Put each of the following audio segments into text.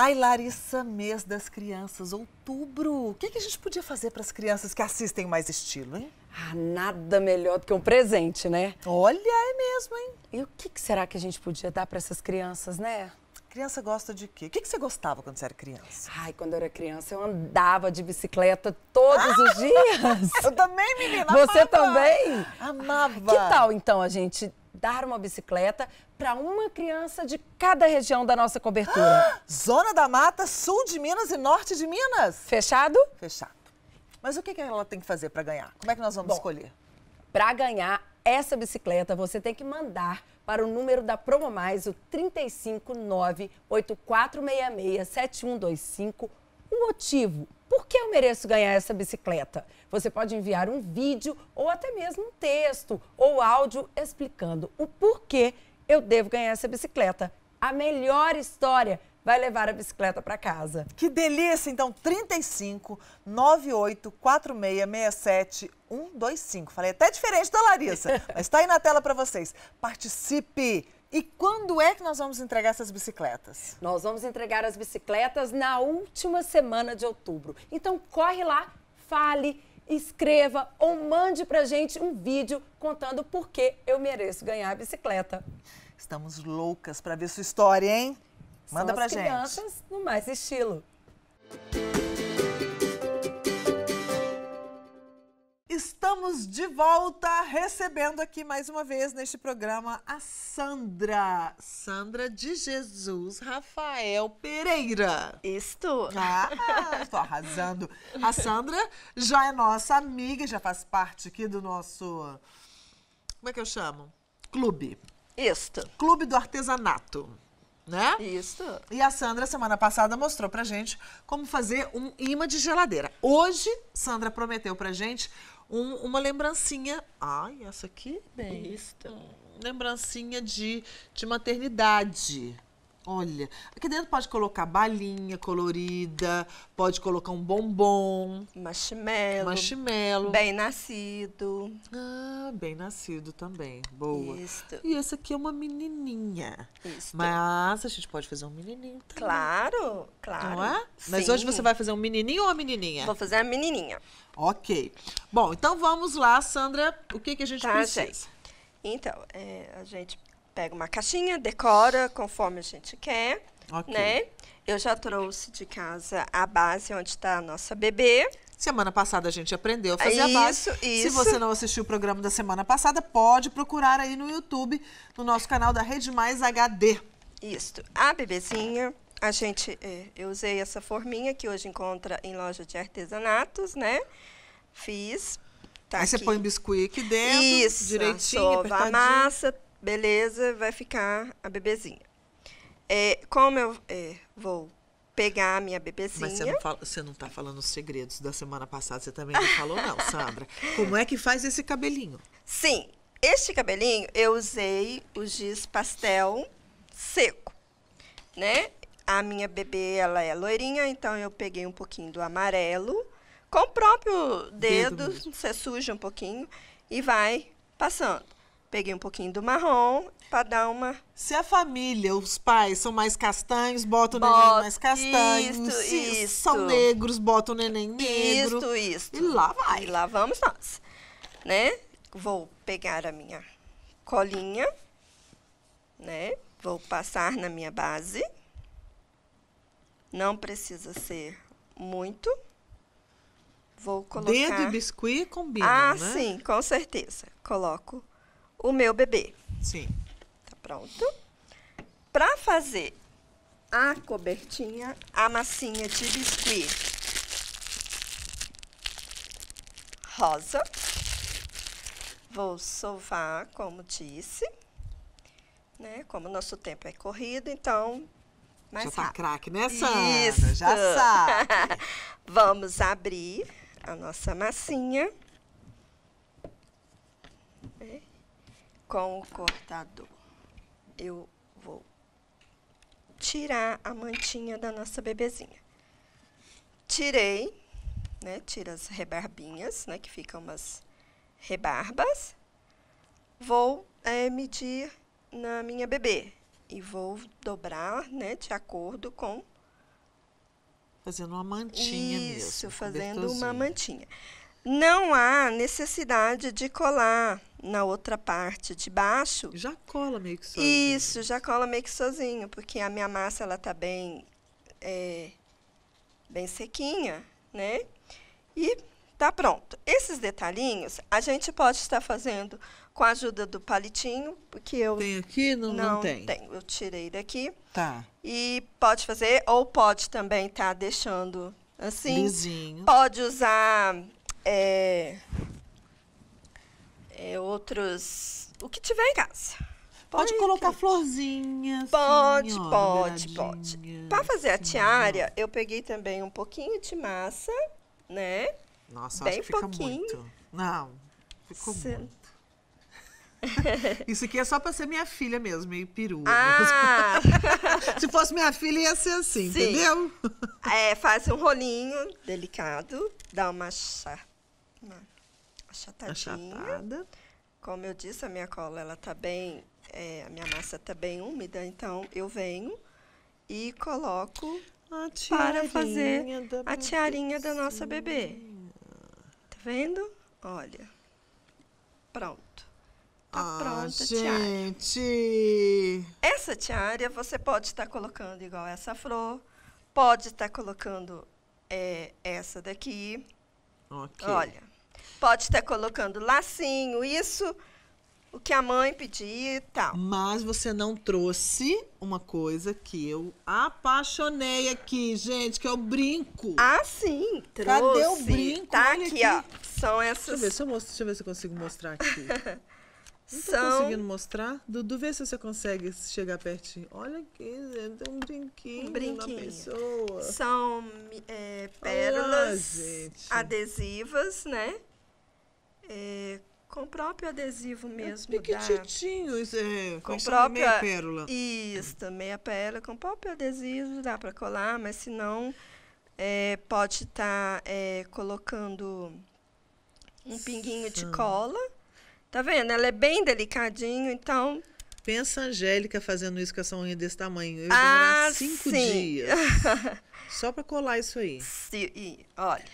Ai, Larissa, mês das crianças, outubro. O que, é que a gente podia fazer para as crianças que assistem mais estilo, hein? Ah, nada melhor do que um presente, né? Olha, é mesmo, hein? E o que, que será que a gente podia dar para essas crianças, né? Criança gosta de quê? O que, que você gostava quando você era criança? Ai, quando eu era criança, eu andava de bicicleta todos ah! os dias. eu também, menina. Você amava. também? Amava. Que tal, então, a gente dar uma bicicleta para uma criança de cada região da nossa cobertura. Ah! Zona da Mata, sul de Minas e norte de Minas. Fechado? Fechado. Mas o que, que ela tem que fazer para ganhar? Como é que nós vamos Bom, escolher? Para ganhar essa bicicleta, você tem que mandar para o número da Promo Mais, o 359 8466 7125 motivo. Por que eu mereço ganhar essa bicicleta? Você pode enviar um vídeo ou até mesmo um texto ou áudio explicando o porquê eu devo ganhar essa bicicleta. A melhor história vai levar a bicicleta para casa. Que delícia! Então, 35 98 4667 125. Falei até diferente da Larissa, mas está aí na tela para vocês. Participe! E quando é que nós vamos entregar essas bicicletas? Nós vamos entregar as bicicletas na última semana de outubro. Então corre lá, fale, escreva ou mande pra gente um vídeo contando por que eu mereço ganhar a bicicleta. Estamos loucas para ver sua história, hein? Manda São pra gente. crianças no mais estilo. Estamos de volta recebendo aqui mais uma vez neste programa a Sandra, Sandra de Jesus Rafael Pereira. Estou. Ah, estou arrasando. A Sandra já é nossa amiga, já faz parte aqui do nosso como é que eu chamo? Clube. Isto. Clube do Artesanato né? Isso. E a Sandra, semana passada, mostrou pra gente como fazer um imã de geladeira. Hoje, Sandra prometeu pra gente um, uma lembrancinha. Ai, essa aqui? Bem. Hum, lembrancinha de, de maternidade. Olha, aqui dentro pode colocar balinha colorida, pode colocar um bombom. Marshmallow. Marshmallow. Bem nascido. Ah, bem nascido também. Boa. Isso. E esse aqui é uma menininha. Isso. Mas a gente pode fazer um menininho também. Claro, claro. Não é? Sim. Mas hoje você vai fazer um menininho ou uma menininha? Vou fazer a menininha. Ok. Bom, então vamos lá, Sandra. O que, que a gente tá, precisa? Gente. Então, é, a gente pega uma caixinha, decora conforme a gente quer, okay. né? Eu já trouxe de casa a base onde está a nossa bebê. Semana passada a gente aprendeu a fazer isso, a base. Isso. Se você não assistiu o programa da semana passada, pode procurar aí no YouTube, no nosso canal da Rede Mais HD. Isso. A bebezinha, a gente, é, eu usei essa forminha que hoje encontra em loja de artesanatos, né? Fiz. Tá aí aqui. você põe biscuit aqui dentro, Isso, direitinho, sova a massa, Beleza, vai ficar a bebezinha. É, como eu é, vou pegar a minha bebezinha. Mas você não, fala, você não tá falando os segredos da semana passada, você também não falou, não, Sandra. Como é que faz esse cabelinho? Sim, este cabelinho eu usei o giz pastel seco, né? A minha bebê, ela é loirinha, então eu peguei um pouquinho do amarelo. Com o próprio dedo, dedo você suja um pouquinho e vai passando. Peguei um pouquinho do marrom para dar uma. Se a família, os pais são mais castanhos, bota o neném mais castanho. Isso, Se isso. são negros, bota o neném negro. Isso, isso. E lá vai. E lá vamos nós. Né? Vou pegar a minha colinha, né? Vou passar na minha base. Não precisa ser muito. Vou colocar. Dedo e biscuit combinam, ah, né? Ah, sim, com certeza. Coloco o meu bebê. Sim. Tá pronto. Para fazer a cobertinha, a massinha de biscuit rosa. Vou sovar, como disse. Né? Como o nosso tempo é corrido, então... mas Já tá craque, né, Sandra? Isso. Já sabe. Vamos abrir a nossa massinha. com o cortador. Eu vou tirar a mantinha da nossa bebezinha. Tirei, né? Tira as rebarbinhas, né? Que ficam umas rebarbas. Vou é, medir na minha bebê e vou dobrar, né? De acordo com fazendo uma mantinha Isso, mesmo, fazendo uma mantinha. Não há necessidade de colar na outra parte de baixo. Já cola meio que sozinho. Né? Isso, já cola meio que sozinho, porque a minha massa ela tá bem é, bem sequinha, né? E tá pronto. Esses detalhinhos a gente pode estar fazendo com a ajuda do palitinho, porque eu tem aqui não, não, não tem. Eu tirei daqui. Tá. E pode fazer ou pode também estar tá deixando assim. Lisinho. Pode usar é, é, outros. O que tiver em casa. Pode, colocar florzinhas Pode, assim, pode, ó, pode. Para fazer assim, a tiara, ó. eu peguei também um pouquinho de massa, né? Nossa, Bem acho que pouquinho. fica muito. Não, ficou Cê... muito. Isso aqui é só para ser minha filha mesmo, meio peru. Ah. Se fosse minha filha, ia ser assim, Sim. entendeu? É, faz um rolinho delicado, dá uma chá achatadinha. Achatada. Como eu disse, a minha cola ela tá bem, é, a minha massa tá bem úmida, então eu venho e coloco para fazer a tiarinha da nossa bebê. Tá vendo? Olha. Pronto. Tá ah, pronta gente. tiara. Essa tiara você pode estar tá colocando igual essa flor, pode estar tá colocando é, essa daqui. Okay. Olha. Pode estar colocando lacinho, isso, o que a mãe pedir e tal. Mas você não trouxe uma coisa que eu apaixonei aqui, gente, que é o brinco. Ah, sim, trouxe. Cadê o brinco? Tá aqui, aqui, ó. São essas... Deixa eu ver, se eu, mostro, deixa eu, ver se eu consigo mostrar aqui. Não tô São... conseguindo mostrar? Dudu, vê se você consegue chegar pertinho. Olha aqui, gente, tem um brinquinho, um brinquinho. na pessoa. São é, pérolas Olá, adesivas, né? É, com o próprio adesivo é mesmo. É pequititinho, isso é, com própria, meia pérola. Isso, meia pérola. Com o próprio adesivo dá para colar, mas se não, é, pode estar tá, é, colocando um pinguinho de cola. Tá vendo? Ela é bem delicadinho, então Pensa a Angélica fazendo isso com essa unha desse tamanho. Eu ah, cinco sim. dias. só para colar isso aí. Sim, olha.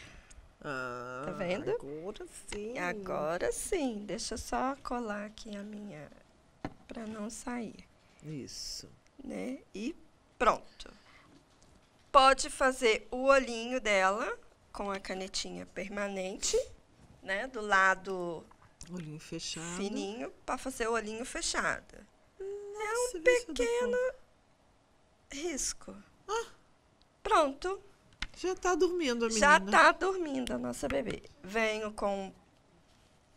Ah, tá vendo? Agora sim. Agora sim. Deixa eu só colar aqui a minha para não sair. Isso. Né? E pronto. Pode fazer o olhinho dela com a canetinha permanente, né, do lado olhinho fechado. Fininho para fazer o olhinho fechado. É Nossa, é um pequeno risco. Ah. Pronto. Já está dormindo a menina. Já está dormindo a nossa bebê. Venho com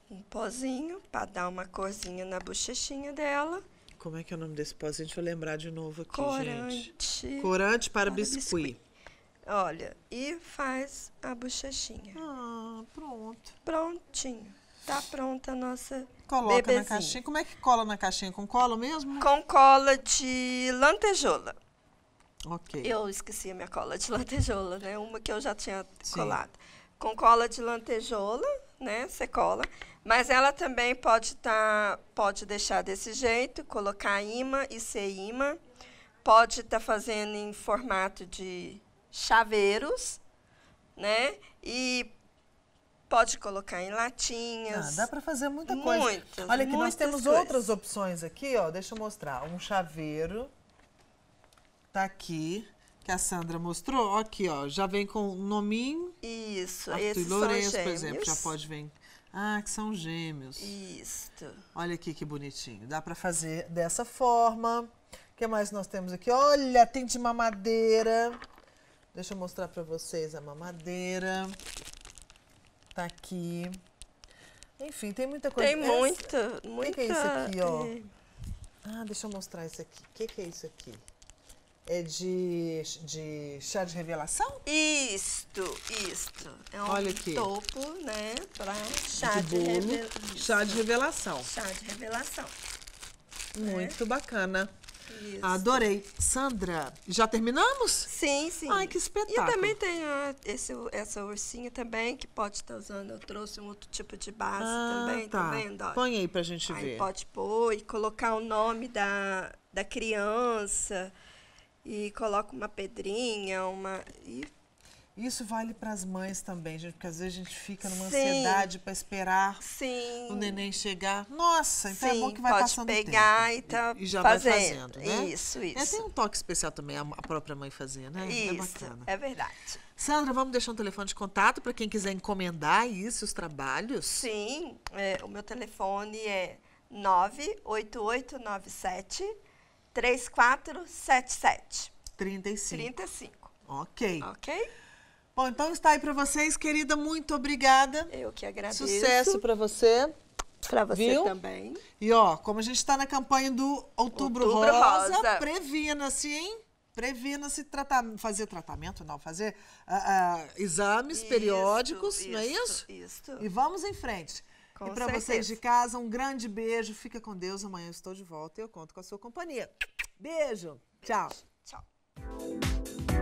um pozinho para dar uma corzinha na bochechinha dela. Como é que é o nome desse pozinho? gente vai lembrar de novo aqui, Corante. gente. Corante para, para biscuit. biscuit. Olha, e faz a bochechinha. Ah, pronto. Prontinho. Tá pronta a nossa Coloca bebezinha. na caixinha. Como é que cola na caixinha? Com cola mesmo? Com cola de lantejola. Ok. Eu esqueci a minha cola de lantejola, né? Uma que eu já tinha Sim. colado. Com cola de lantejola, né? Você cola. Mas ela também pode estar, tá, pode deixar desse jeito, colocar imã e ser imã. Pode estar tá fazendo em formato de chaveiros, né? E pode colocar em latinhas. Ah, dá para fazer muita coisa. Muitas, Olha que nós temos coisas. outras opções aqui, ó. Deixa eu mostrar. Um chaveiro Tá aqui. Que a Sandra mostrou, aqui, ó, já vem com o nominho. Isso, Arthur esses e Lourenço, por exemplo, já pode vir. Ah, que são gêmeos. Isso. Olha aqui que bonitinho. Dá para fazer dessa forma. O que mais nós temos aqui? Olha, tem de mamadeira. Deixa eu mostrar para vocês a mamadeira. Tá aqui. Enfim, tem muita coisa. Tem é muita, Essa... muita. O que, que é isso aqui, ó? É... Ah, deixa eu mostrar isso aqui. O que, que é isso aqui? é de, de chá de revelação? Isto, isto. É um Olha aqui. topo, né, para chá de, de revelação. Chá de revelação. Chá de revelação. Muito é. bacana. Isso. Adorei. Sandra, já terminamos? Sim, sim. Ai, que espetáculo. E também tem ah, esse, essa ursinha também, que pode estar usando. Eu trouxe um outro tipo de base ah, também, tá. tá vendo? Ó, Põe aí pra gente aí ver. Pode pôr e colocar o nome da, da criança e coloca uma pedrinha, uma. E... Isso vale para as mães também, gente, porque às vezes a gente fica numa Sim. ansiedade para esperar Sim. o neném chegar. Nossa, então é Sim, é bom que vai pode passando pegar tempo. e tá e já fazendo. vai fazendo, né? Isso, é, isso. É, tem um toque especial também a própria mãe fazer, né? É isso, é, é verdade. Sandra, vamos deixar um telefone de contato para quem quiser encomendar isso, os trabalhos? Sim, é, o meu telefone é 98897 3477. 35. 35. Ok. Ok? Bom, então está aí para vocês, querida. Muito obrigada. Eu que agradeço. Sucesso para você. Para você Viu? também. E ó, como a gente está na campanha do Outubro, Outubro Rosa, Rosa. previna-se, hein? Previna-se tratar, fazer tratamento, não, fazer uh, uh, exames isso, periódicos, isso, não é isso? Isso. E vamos em frente. Com e para vocês de casa, um grande beijo. Fica com Deus. Amanhã eu estou de volta e eu conto com a sua companhia. Beijo. beijo. Tchau. Tchau.